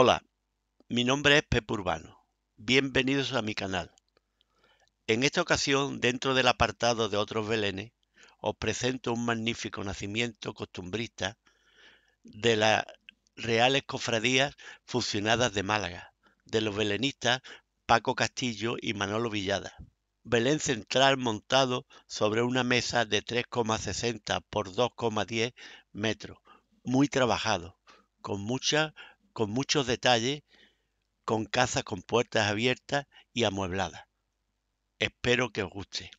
Hola, mi nombre es Pep Urbano. Bienvenidos a mi canal. En esta ocasión, dentro del apartado de otros belenes, os presento un magnífico nacimiento costumbrista de las reales cofradías fusionadas de Málaga, de los belenistas Paco Castillo y Manolo Villada. Belén central montado sobre una mesa de 3,60 por 2,10 metros, muy trabajado, con mucha con muchos detalles, con casas con puertas abiertas y amuebladas. Espero que os guste.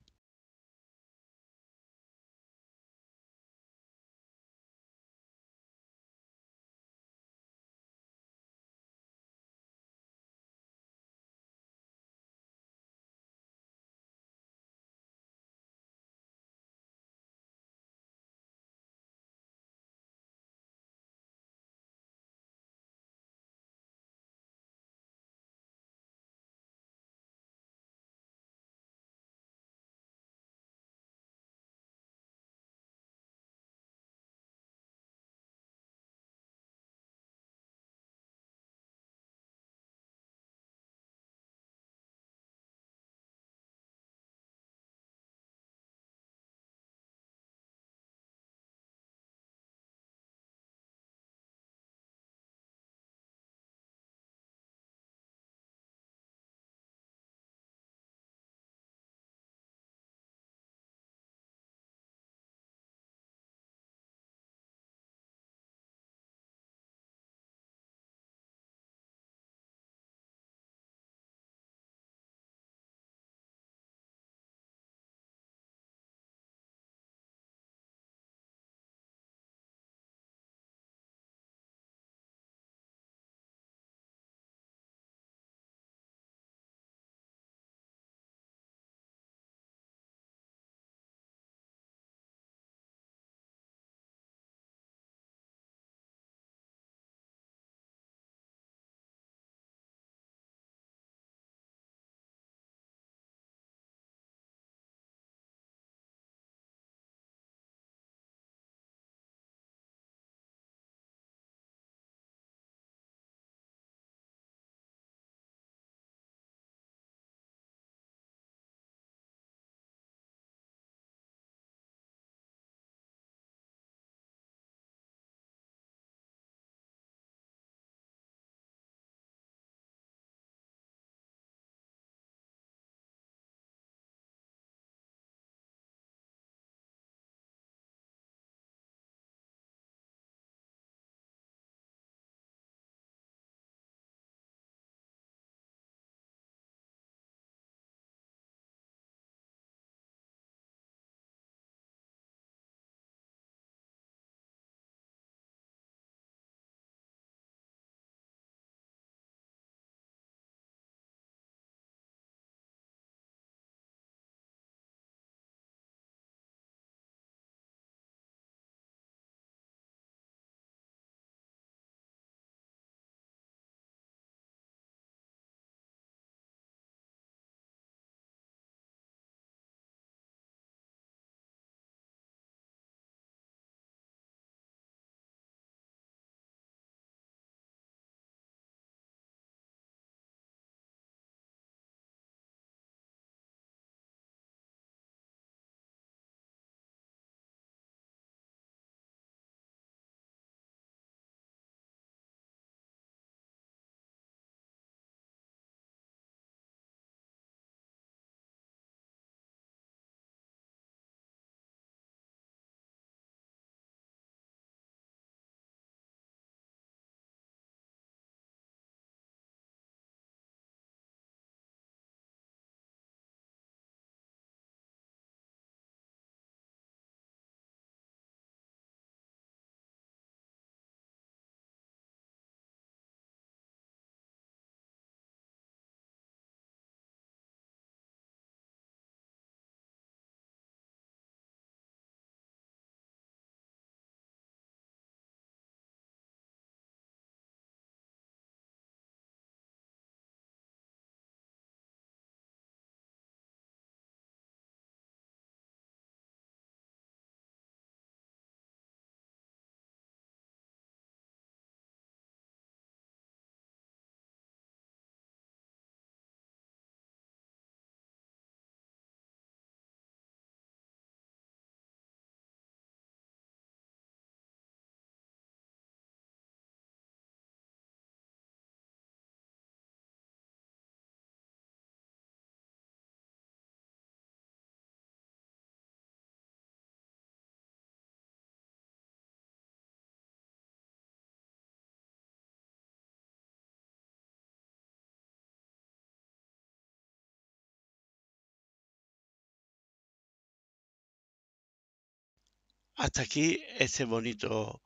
Hasta aquí este bonito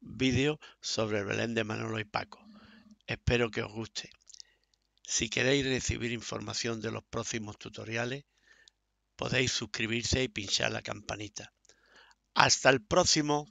vídeo sobre el Belén de Manolo y Paco. Espero que os guste. Si queréis recibir información de los próximos tutoriales, podéis suscribirse y pinchar la campanita. Hasta el próximo.